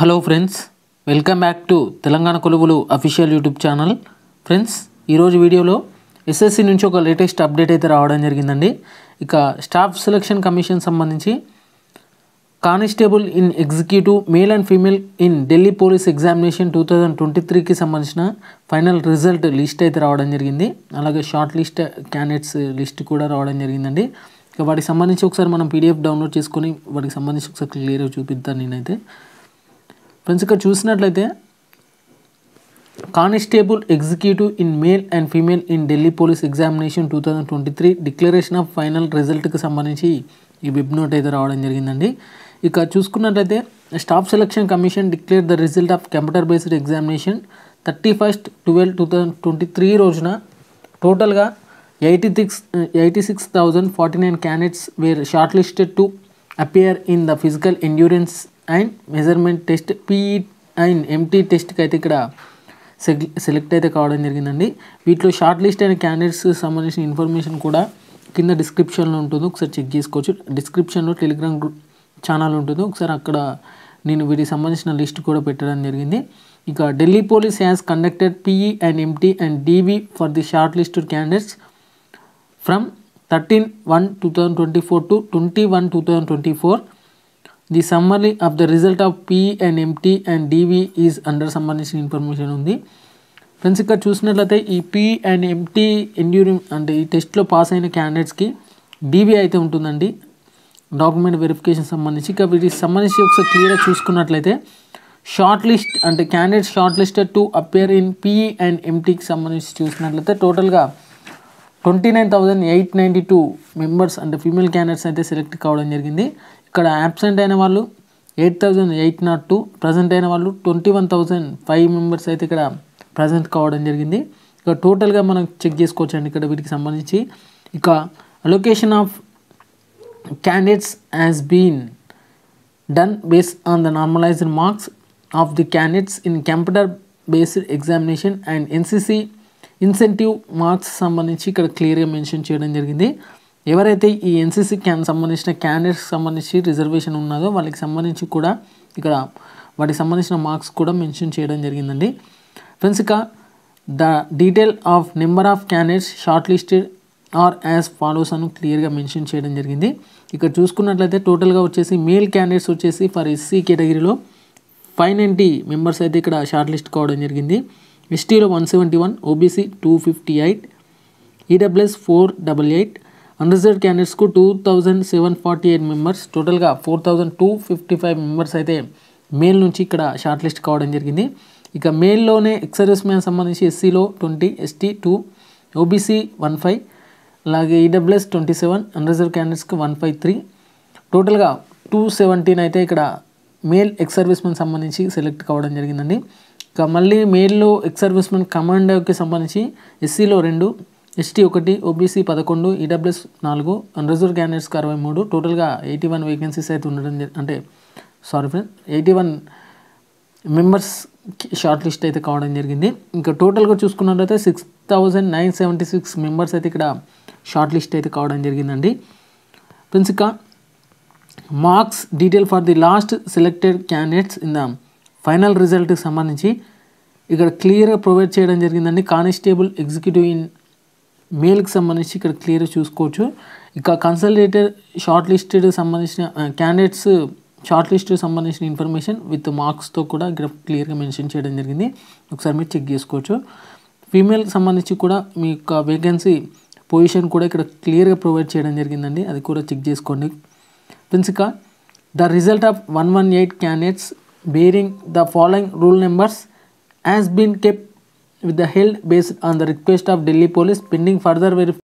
Hello friends welcome back to Telangana Koluvulu official YouTube channel friends ఈరోజు వీడియోలో SSC నుంచి ఒక లేటెస్ట్ అప్డేట్ అయితే రావడం జరిగిందండి ఇక స్టాఫ్ సెలక్షన్ కమిషన్ సంబంధించి constable in executive male and female in Delhi police examination two thousand twenty త్రీకి సంబంధించిన ఫైనల్ రిజల్ట్ లిస్ట్ అయితే రావడం జరిగింది అలాగే షార్ట్ లిస్ట్ క్యాండిడేట్స్ లిస్ట్ కూడా రావడం జరిగిందండి ఇక వాటికి సంబంధించి ఒకసారి మనం పీడిఎఫ్ డౌన్లోడ్ చేసుకొని వాటికి సంబంధించి ఒకసారి క్లియర్గా చూపిద్దాను నేనైతే ఫ్రెండ్స్ ఇక్కడ చూసినట్లయితే constable executive in male and female in Delhi police examination two thousand twenty three declaration of final రిజల్ట్కి సంబంధించి ఈ వెబ్ నోట్ అయితే రావడం జరిగిందండి ఇక చూసుకున్నట్లయితే staff selection commission declare the result of computer based examination thirty first twelve two thousand twenty three రోజున టోటల్గా eighty six eighty six thousand forty nine candidates were shortlisted to appear in the physical endurance and measurement test PE e and MT టెస్ట్కి అయితే ఇక్కడ select అయితే కావడం జరిగిందండి వీటిలో shortlist అయిన క్యాండిడేట్స్ సంబంధించిన ఇన్ఫర్మేషన్ కూడా కింద డిస్క్రిప్షన్లో ఉంటుంది ఒకసారి చెక్ చేసుకోవచ్చు డిస్క్రిప్షన్లో టెలిగ్రామ్ గ్రూప్ ఛానల్ ఉంటుంది ఒకసారి అక్కడ నేను వీటికి సంబంధించిన లిస్ట్ కూడా పెట్టడం జరిగింది ఇక Delhi police has conducted PE and MT and DV for the shortlist candidates from thirteen one two thousand twenty four to twenty one two thousand twenty four the summary of the result of P and MT and DV is under సంబంధించిన information ఉంది friends ఇక్కడ చూసినట్లయితే ఈ P and empty enduring అంటే ఈ టెస్ట్లో pass అయిన క్యాండిడేట్స్కి డివి అయితే ఉంటుందండి డాక్యుమెంట్ వెరిఫికేషన్ సంబంధించి ఇక వీటికి సంబంధించి ఒకసారి క్లియర్గా చూసుకున్నట్లయితే షార్ట్ లిస్ట్ అంటే candidate shortlisted to appear in PE and ఎంటీకి సంబంధించి చూసినట్లయితే టోటల్గా twenty nine thousand eight ninety two members అంటే ఫీమేల్ క్యాండిడేట్స్ అయితే సెలెక్ట్ కావడం జరిగింది ఇక్కడ యాబ్సెంట్ అయిన వాళ్ళు eight thousand eight nought two present అయిన వాళ్ళు twenty one thousand five members అయితే ఇక్కడ ప్రజెంట్ కావడం జరిగింది ఇక టోటల్గా మనం చెక్ చేసుకోవచ్చు అండి ఇక్కడ వీటికి సంబంధించి ఇక allocation of candidates as been done base on the normalised marks of the candidates in computer based examination and NCC incentive marks సంబంధించి ఇక్కడ క్లియర్గా మెన్షన్ చేయడం జరిగింది ఎవరైతే ఈ ఎన్సీసీ క్యాన్ సంబంధించిన క్యాండిడేట్స్కి సంబంధించి రిజర్వేషన్ ఉన్నదో వాళ్ళకి సంబంధించి కూడా ఇక్కడ వాటికి సంబంధించిన మార్క్స్ కూడా మెన్షన్ చేయడం జరిగిందండి ఫ్రెండ్స్ ఇక the detail of number of candidates shortlisted are as follows అని క్లియర్గా మెన్షన్ చేయడం జరిగింది ఇక్కడ చూసుకున్నట్లయితే టోటల్గా వచ్చేసి మేల్ క్యాండిడేట్స్ వచ్చేసి ఫర్ ఎస్సీ కేటగిరీలో ఫైవ్ నైంటీ మెంబర్స్ అయితే ఇక్కడ షార్ట్ లిస్ట్ కావడం జరిగింది ఎస్టీలో one seventy one OBC two fifty eight EWS four double eight unreserve క్యాండిడేట్స్కు two thousand seven forty eight members టోటల్గా four thousand two fifty five members అయితే male నుంచి ఇక్కడ షార్ట్ లిస్ట్ కావడం జరిగింది ఇక మేల్లోనే ఎక్సర్వీస్ మ్యాన్ సంబంధించి ఎస్సీలో twenty ST two OBC one five అలాగే ఈడబ్ల్యూఎస్ ట్వంటీ సెవెన్ అన్రిజర్వ్ క్యాండిడేట్స్కి వన్ ఫైవ్ త్రీ టోటల్గా టూ సెవెంటీన్ అయితే ఇక్కడ మేల్ ఎక్స్ సంబంధించి సెలెక్ట్ కావడం జరిగిందండి ఇక మళ్ళీ మేల్లో ఎక్స్ సర్వీస్మెన్ కమాండోకి సంబంధించి ఎస్సీలో రెండు ఎస్టీ ఒకటి ఓబీసీ పదకొండు ఈడబ్ల్యూఎస్ e నాలుగు రిజర్వ్ క్యాండిడేట్స్కి అరవై మూడు టోటల్గా ఎయిటీ వన్ వేకెన్సీస్ అయితే ఉండడం అంటే sorry friend eighty one members shortlist అయితే కావడం జరిగింది ఇంకా టోటల్గా చూసుకున్నట్లయితే six thousand nine seventy six members అయితే ఇక్కడ షార్ట్ లిస్ట్ అయితే కావడం జరిగిందండి ఫ్రెండ్స్ ఇక marks detail for the last selected candidates in the final రిజల్ట్కి సంబంధించి ఇక్కడ క్లియర్గా ప్రొవైడ్ చేయడం జరిగిందండి కానిస్టేబుల్ ఎగ్జిక్యూటివ్ ఇన్ మేల్కి సంబంధించి ఇక్కడ క్లియర్గా చూసుకోవచ్చు ఇక కన్సల్టేటెడ్ షార్ట్ లిస్టెడ్ సంబంధించిన క్యాండిడేట్స్ షార్ట్ లిస్ట్ సంబంధించిన ఇన్ఫర్మేషన్ విత్ మార్క్స్తో కూడా ఇక్కడ క్లియర్గా మెన్షన్ చేయడం జరిగింది ఒకసారి మీరు చెక్ చేసుకోవచ్చు ఫీమేల్కి సంబంధించి కూడా మీ యొక్క వేకెన్సీ పొజిషన్ కూడా ఇక్కడ క్లియర్గా ప్రొవైడ్ చేయడం జరిగిందండి అది కూడా చెక్ చేసుకోండి ఫ్రెండ్స్ ఇక the result of one one eight candidates bearing the following roll numbers as been kept with the held based on the request of Delhi police pending further verification.